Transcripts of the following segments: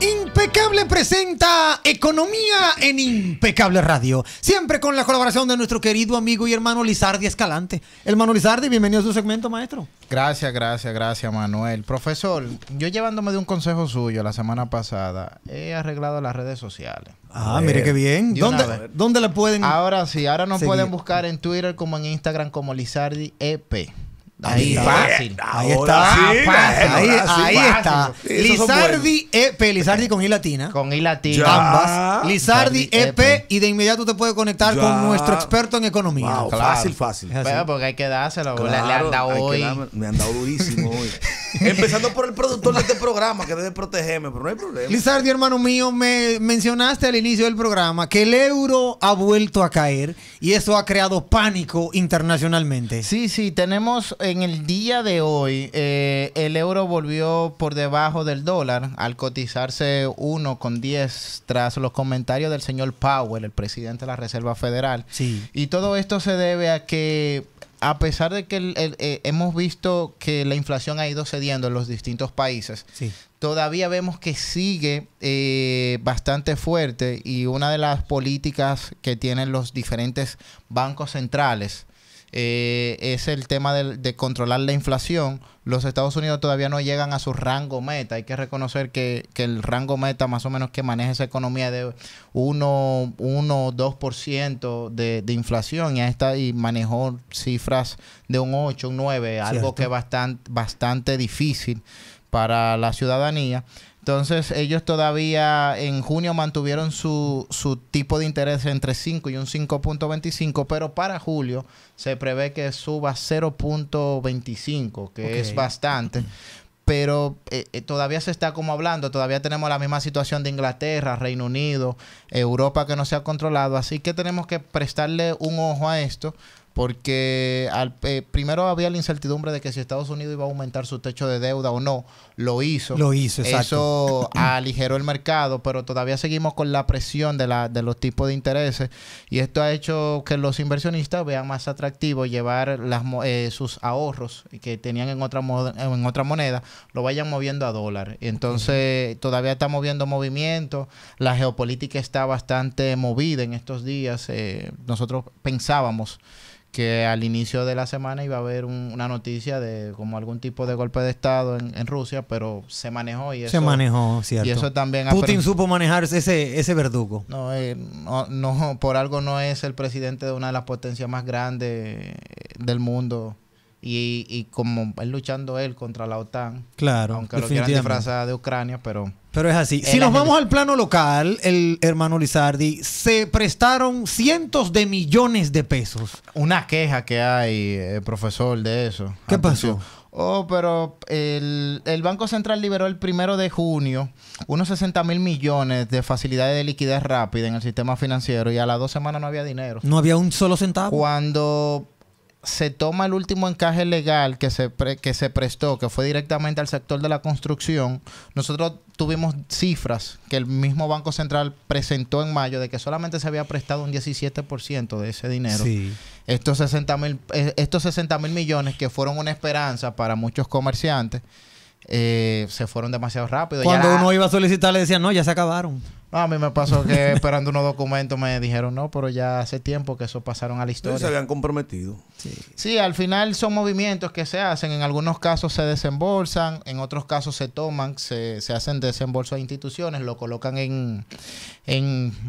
Impecable presenta Economía en Impecable Radio, siempre con la colaboración de nuestro querido amigo y hermano Lizardi Escalante. Hermano Lizardi, bienvenido a su segmento, maestro. Gracias, gracias, gracias, Manuel. Profesor, yo llevándome de un consejo suyo la semana pasada, he arreglado las redes sociales. Ah, mire qué bien. ¿Dónde, ¿Dónde la pueden? Ahora sí, ahora nos pueden buscar en Twitter como en Instagram como Lizardi EP. Ahí, está. Ahí, está. Lizardi EP, eh, Lizardi con I latina. Con I latina. Ambas. Lizardi EP, eh, eh, y de inmediato te puedes conectar con nuestro experto en economía. Fácil, fácil. porque hay que dárselo. le han dado hoy. me han dado durísimo hoy. Empezando por el productor de este programa que debe protegerme, pero no hay problema. Lizardi, hermano mío, me mencionaste al inicio del programa que el euro ha vuelto a caer y eso ha creado pánico internacionalmente. Sí, sí, tenemos en el día de hoy, eh, el euro volvió por debajo del dólar al cotizarse 1,10 tras los comentarios del señor Powell, el presidente de la Reserva Federal. Sí. Y todo esto se debe a que a pesar de que eh, hemos visto que la inflación ha ido cediendo en los distintos países, todavía vemos que sigue eh, bastante fuerte y una de las políticas que tienen los diferentes bancos centrales eh, es el tema de, controlar la inflación. Los Estados Unidos todavía no llegan a su rango meta. Hay que reconocer que, el rango meta más o menos que maneja esa economía de 1 o 2% de, de inflación y, está, y manejó cifras de un 8, un 9, algo que es bastante, bastante difícil para la ciudadanía. Entonces ellos todavía en junio mantuvieron su, su tipo de interés entre 5 y un 5.25, pero para julio se prevé que suba 0.25, que es bastante. Pero eh, eh, todavía se está como hablando, todavía tenemos la misma situación de Inglaterra, Reino Unido, Europa que no se ha controlado, así que tenemos que prestarle un ojo a esto porque al, eh, primero había la incertidumbre de que si Estados Unidos iba a aumentar su techo de deuda o no, lo hizo. Lo hizo, exacto. Eso aligeró el mercado, pero todavía seguimos con la presión de, la, de los tipos de intereses y esto ha hecho que los inversionistas vean más atractivo llevar las, eh, sus ahorros que tenían en otra, en otra moneda, lo vayan moviendo a dólar. Entonces, todavía está moviendo movimiento la geopolítica está bastante movida en estos días. Eh, nosotros pensábamos que al inicio de la semana iba a haber una noticia de como algún tipo de golpe de Estado en, Rusia, pero se manejó y eso... Se manejó, cierto. eso también... Putin supo manejar ese, ese verdugo. Eh, no, no, por algo no es el presidente de una de las potencias más grandes eh, del mundo. Y, como es luchando él contra la OTAN, claro, aunque lo quieran disfrazar de Ucrania, pero... Pero es así. Si nos vamos al plano local, el hermano Lizardi, se prestaron cientos de millones de pesos. Una queja que hay, eh, profesor, de eso. ¿Qué pasó? Oh, pero el, el, Banco Central liberó el primero de junio unos 60 mil millones de facilidades de liquidez rápida en el sistema financiero y a las dos semanas no había dinero. No había un solo centavo. Cuando se toma el último encaje legal que se, que se prestó, que fue directamente al sector de la construcción, nosotros tuvimos cifras que el mismo Banco Central presentó en mayo de que solamente se había prestado un 17% de ese dinero. Estos 60 eh, mil millones que fueron una esperanza para muchos comerciantes, eh, se fueron demasiado rápido. Cuando uno iba a solicitar le decían, no, ya se acabaron a mí me pasó que esperando unos documentos me dijeron no, pero ya hace tiempo que eso pasaron a la historia. se habían comprometido. Sí. al final son movimientos que se hacen. En algunos casos se desembolsan, en otros casos se toman, se, hacen desembolso a instituciones, lo colocan en,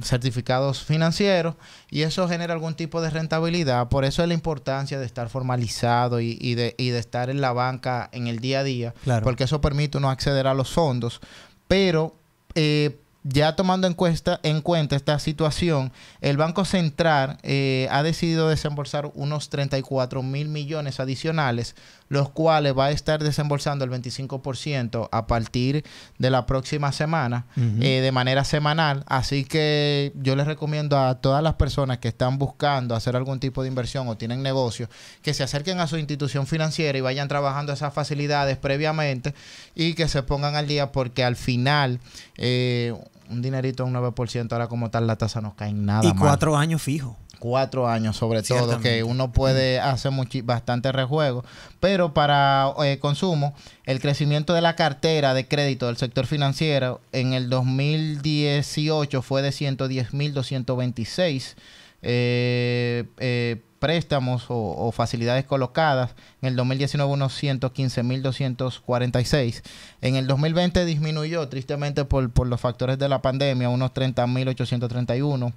certificados financieros y eso genera algún tipo de rentabilidad. Por eso es la importancia de estar formalizado y, de, y de estar en la banca en el día a día, claro. porque eso permite uno acceder a los fondos, pero... Eh, ya tomando en, en cuenta esta situación, el Banco Central eh, ha decidido desembolsar unos 34 mil millones adicionales, los cuales va a estar desembolsando el 25% a partir de la próxima semana, eh, de manera semanal. Así que yo les recomiendo a todas las personas que están buscando hacer algún tipo de inversión o tienen negocio, que se acerquen a su institución financiera y vayan trabajando esas facilidades previamente y que se pongan al día porque al final... Eh, un dinerito, un 9%, ahora como tal la tasa no cae en nada. Y cuatro años fijo. Cuatro años sobre todo, que uno puede hacer bastante rejuego, pero para eh, consumo, el crecimiento de la cartera de crédito del sector financiero en el 2018 fue de 110.226 eh, eh, préstamos o, facilidades colocadas. En el 2019 unos 115.246. En el 2020 disminuyó tristemente por, por los factores de la pandemia, unos 30.831.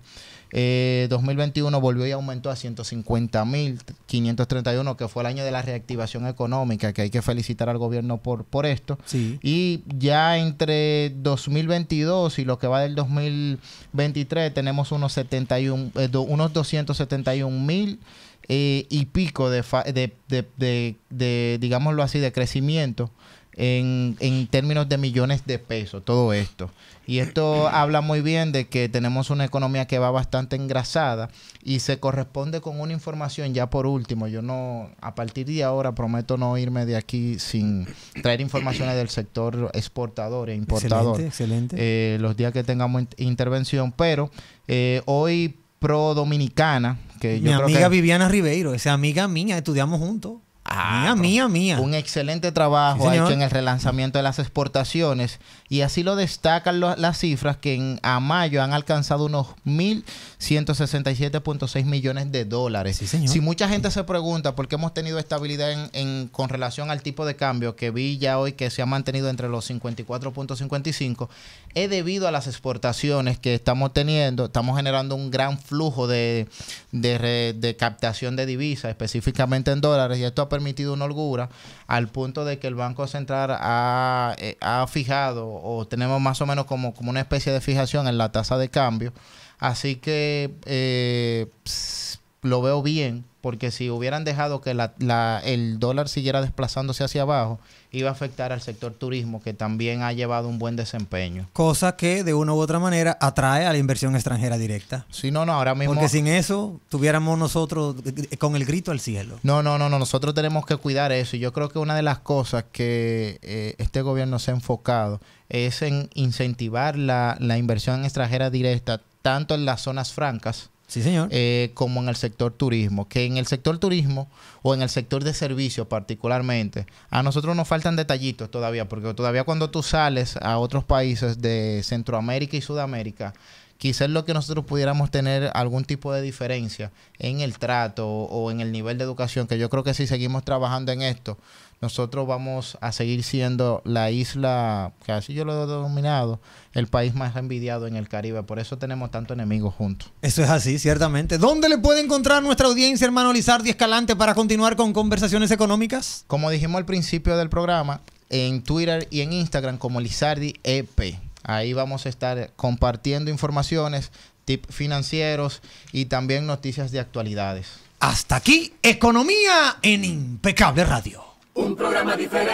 2021 eh, volvió y aumentó a 150.531, que fue el año de la reactivación económica, que hay que felicitar al gobierno por, por esto. Y ya entre 2022 y lo que va del 2023 tenemos unos 71, eh, unos 271 mil eh, y pico de, de, de, de, digámoslo así, de crecimiento en, en términos de millones de pesos, todo esto. Y esto habla muy bien de que tenemos una economía que va bastante engrasada y se corresponde con una información ya por último. Yo no, a partir de ahora prometo no irme de aquí sin traer informaciones del sector exportador e importador. Excelente, excelente. Eh, los días que tengamos intervención, pero eh, hoy pro dominicana, que yo Mi amiga Viviana Ribeiro, esa amiga mía, estudiamos juntos mía, mía, mía. Un excelente trabajo hecho en el relanzamiento de las exportaciones y así lo destacan las cifras que en, a mayo han alcanzado unos 1.167.6 millones de dólares. Si mucha gente se pregunta por qué hemos tenido estabilidad con relación al tipo de cambio que vi ya hoy que se ha mantenido entre los 54.55, es debido a las exportaciones que estamos teniendo, estamos generando un gran flujo de, de captación de divisas, específicamente en dólares, y esto ha emitido una holgura al punto de que el Banco Central ha, eh, ha fijado o tenemos más o menos como, como una especie de fijación en la tasa de cambio. Así que eh, lo veo bien, porque si hubieran dejado que el dólar siguiera desplazándose hacia abajo, iba a afectar al sector turismo, que también ha llevado un buen desempeño. Cosa que de una u otra manera atrae a la inversión extranjera directa. Sí, no, no, ahora mismo. Porque sin eso tuviéramos nosotros eh, eh, con el grito al cielo. No, no, no, no, nosotros tenemos que cuidar eso. Y yo creo que una de las cosas que eh, este gobierno se ha enfocado es en incentivar la, la inversión extranjera directa, tanto en las zonas francas Sí, señor. Eh, como en el sector turismo. Que en el sector turismo o en el sector de servicios particularmente, a nosotros nos faltan detallitos todavía, porque todavía cuando tú sales a otros países de Centroamérica y Sudamérica, quizás lo que nosotros pudiéramos tener algún tipo de diferencia en el trato o en el nivel de educación, que yo creo que si seguimos trabajando en esto, nosotros vamos a seguir siendo la isla, casi así yo lo he denominado, el país más envidiado en el Caribe. Por eso tenemos tantos enemigos juntos. Eso es así, ciertamente. ¿Dónde le puede encontrar nuestra audiencia, hermano Lizardi Escalante, para continuar con conversaciones económicas? Como dijimos al principio del programa, en Twitter y en Instagram como Lizardi EP. Ahí vamos a estar compartiendo informaciones, tips financieros y también noticias de actualidades. Hasta aquí, Economía en Impecable Radio un programa diferente.